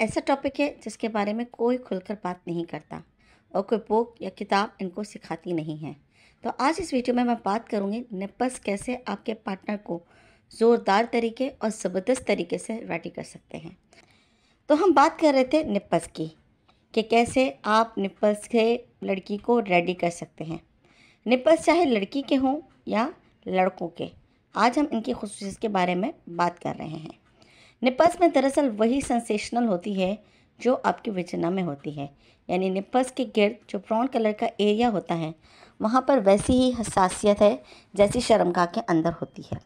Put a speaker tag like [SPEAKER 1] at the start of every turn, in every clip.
[SPEAKER 1] ऐसा टॉपिक है जिसके बारे में कोई खुलकर बात नहीं करता और कोई बुक या किताब इनको सिखाती नहीं है तो आज इस वीडियो में मैं बात करूँगी निपस कैसे आपके पार्टनर को ज़ोरदार तरीके और ज़बरदस्त तरीके से रेडी कर सकते हैं तो हम बात कर रहे थे निपस की कि कैसे आप निपस के लड़की को रेडी कर सकते हैं निपस चाहे लड़की के हों या लड़कों के आज हम इनकी खसूस के बारे में बात कर रहे हैं निपस में दरअसल वही सेंसेशनल होती है जो आपकी विचना में होती है यानी निपस के गिर्द जो ब्राउन कलर का एरिया होता है वहाँ पर वैसी ही हसासियत है जैसी शर्मगा के अंदर होती है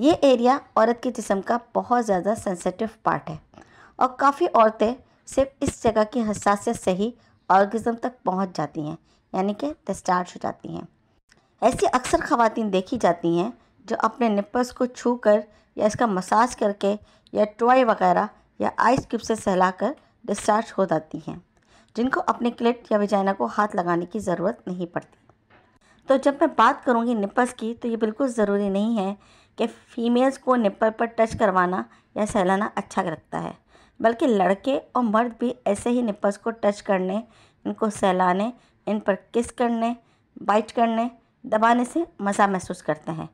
[SPEAKER 1] ये एरिया औरत के जिसम का बहुत ज़्यादा सेंसिटिव पार्ट है और काफ़ी औरतें सिर्फ इस जगह की हसासियत से ही ऑर्गिज़म तक पहुँच जाती हैं यानी कि डिस्चार्ज हो जाती हैं ऐसी अक्सर खातन देखी जाती हैं जो अपने निपस को छू कर या इसका मसाज करके या टॉय वगैरह या आइस क्यूब से सहलाकर डिस्चार्ज हो जाती हैं जिनको अपने क्लिट या वजाइना को हाथ लगाने की ज़रूरत नहीं पड़ती तो जब मैं बात करूँगी निपल्स की तो ये बिल्कुल ज़रूरी नहीं है कि फ़ीमेल्स को निपल पर टच करवाना या सहलाना अच्छा लगता है बल्कि लड़के और मर्द भी ऐसे ही निपल्स को टच करने इनको सहलाने इन पर किस करने बाइट करने दबाने से मज़ा महसूस करते हैं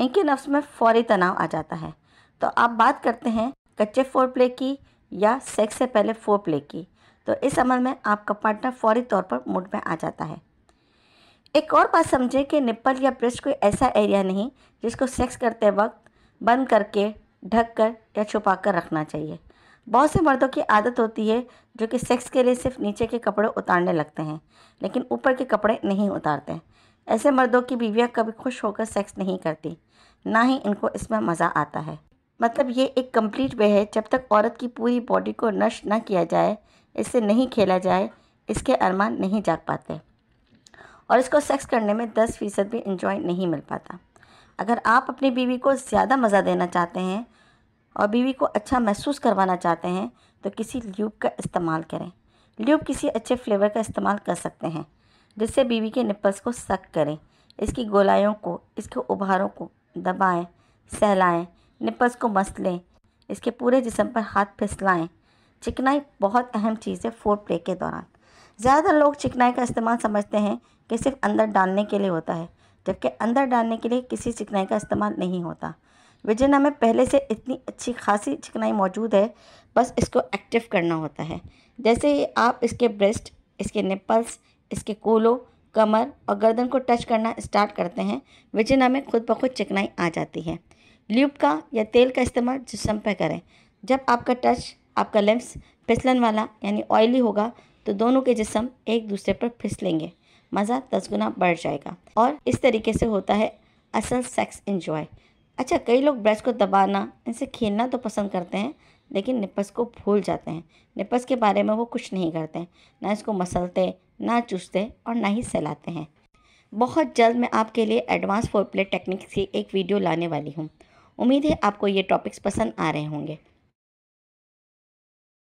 [SPEAKER 1] इनके लफ्ज़ में फौरी तनाव आ जाता है तो आप बात करते हैं कच्चे फोर प्ले की या सेक्स से पहले फोर प्ले की तो इस अमल में आपका पार्टनर फौरी तौर पर मूड में आ जाता है एक और बात समझें कि निप्पल या ब्रेस्ट कोई ऐसा एरिया नहीं जिसको सेक्स करते वक्त बंद करके ढक कर या छुपा कर रखना चाहिए बहुत से मर्दों की आदत होती है जो कि सेक्स के लिए सिर्फ नीचे के कपड़े उतारने लगते हैं लेकिन ऊपर के कपड़े नहीं उतारते ऐसे मर्दों की बीवियाँ कभी खुश होकर सेक्स नहीं करती ना ही इनको इसमें मज़ा आता है मतलब ये एक कंप्लीट वे है जब तक औरत की पूरी बॉडी को नष्ट न किया जाए इससे नहीं खेला जाए इसके अरमान नहीं जाग पाते और इसको सेक्स करने में दस फीसद भी इंजॉय नहीं मिल पाता अगर आप अपनी बीवी को ज़्यादा मज़ा देना चाहते हैं और बीवी को अच्छा महसूस करवाना चाहते हैं तो किसी ल्यूब का इस्तेमाल करें ल्यूब किसी अच्छे फ्लेवर का इस्तेमाल कर सकते हैं जिससे बीवी के निप्पल्स को सख्त करें इसकी गोलाइयों को इसके उभारों को दबाएं सहलाएं निप्पल्स को लें इसके पूरे जिसम पर हाथ फिसलाएं चिकनाई बहुत अहम चीज़ है फोर प्ले के दौरान ज़्यादातर लोग चिकनाई का इस्तेमाल समझते हैं कि सिर्फ अंदर डालने के लिए होता है जबकि अंदर डालने के लिए किसी चिकनाई का इस्तेमाल नहीं होता विजन में पहले से इतनी अच्छी खासी चिकनाई मौजूद है बस इसको एक्टिव करना होता है जैसे ही आप इसके ब्रेस्ट इसके निपल्स इसके कोलो कमर और गर्दन को टच करना स्टार्ट करते हैं विचिना में खुद ब खुद चिकनाई आ जाती है ल्यूब का या तेल का इस्तेमाल जिसम पर करें जब आपका टच आपका लेंस फिसलन वाला यानी ऑयली होगा तो दोनों के जिसम एक दूसरे पर फिसलेंगे मज़ा दस गुना बढ़ जाएगा और इस तरीके से होता है असल सेक्स इन्जॉय अच्छा कई लोग ब्रश को दबाना इनसे खेलना तो पसंद करते हैं लेकिन निपस को भूल जाते हैं निपस के बारे में वो कुछ नहीं करते हैं ना इसको मसलते ना चूसते और ना ही सहलाते हैं बहुत जल्द मैं आपके लिए एडवांस फोर प्ले टेक्निक्स की एक वीडियो लाने वाली हूँ उम्मीद है आपको ये टॉपिक्स पसंद आ रहे होंगे